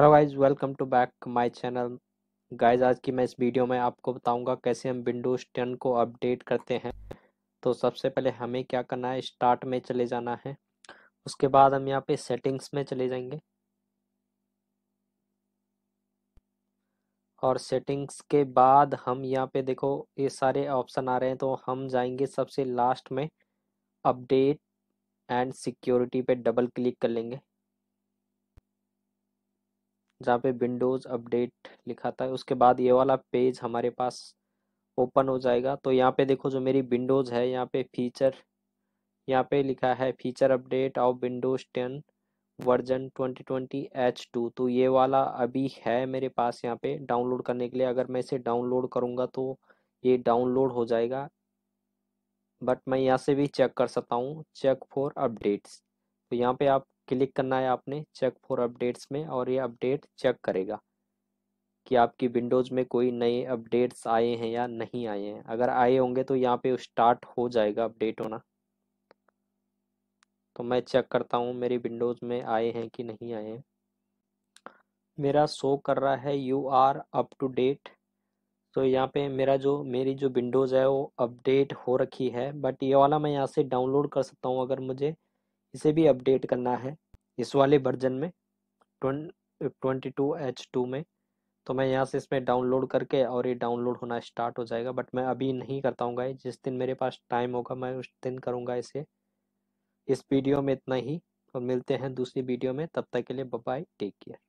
hello guys welcome to back my channel guys आज की मैं इस वीडियो में आपको बताऊंगा कैसे हम विंडोज़ 10 को अपडेट करते हैं तो सबसे पहले हमें क्या करना है स्टार्ट में चले जाना है उसके बाद हम यहाँ पे सेटिंग्स में चले जाएंगे और सेटिंग्स के बाद हम यहाँ पे देखो ये सारे ऑप्शन आ रहे हैं तो हम जाएंगे सबसे लास्ट में अपडेट एंड सिक्योरिटी पे डबल क्लिक कर लेंगे जहाँ पे विंडोज अपडेट लिखा था उसके बाद ये वाला पेज हमारे पास ओपन हो जाएगा तो यहाँ पे देखो जो मेरी विंडोज़ है यहाँ पे फीचर यहाँ पे लिखा है फीचर अपडेट और विंडोज टेन वर्जन 2020 टू तो ये वाला अभी है मेरे पास यहाँ पे डाउनलोड करने के लिए अगर मैं इसे डाउनलोड करूँगा तो ये डाउनलोड हो जाएगा बट मैं यहाँ से भी चेक कर सकता हूँ चेक फॉर अपडेट्स तो यहाँ पे आप क्लिक करना है आपने चेक फॉर अपडेट्स में और ये अपडेट चेक करेगा कि आपकी विंडोज़ में कोई नए अपडेट्स आए हैं या नहीं आए हैं अगर आए होंगे तो यहाँ पे स्टार्ट हो जाएगा अपडेट होना तो मैं चेक करता हूँ मेरी विंडोज़ में आए हैं कि नहीं आए हैं मेरा शो कर रहा है you are up to date तो यहाँ पे मेरा जो मेरी जो विंडोज़ है वो अपडेट हो रखी है बट ये वाला मैं यहाँ से डाउनलोड कर सकता हूँ अगर मुझे इसे भी अपडेट करना है इस वाले वर्जन में ट्वेंटी टू एच टू में तो मैं यहाँ से इसमें डाउनलोड करके और ये डाउनलोड होना स्टार्ट हो जाएगा बट मैं अभी नहीं करता हूँ गाइस जिस दिन मेरे पास टाइम होगा मैं उस दिन करूँगा इसे इस वीडियो में इतना ही और मिलते हैं दूसरी वीडियो में तब तक के लिए बाय टेक केयर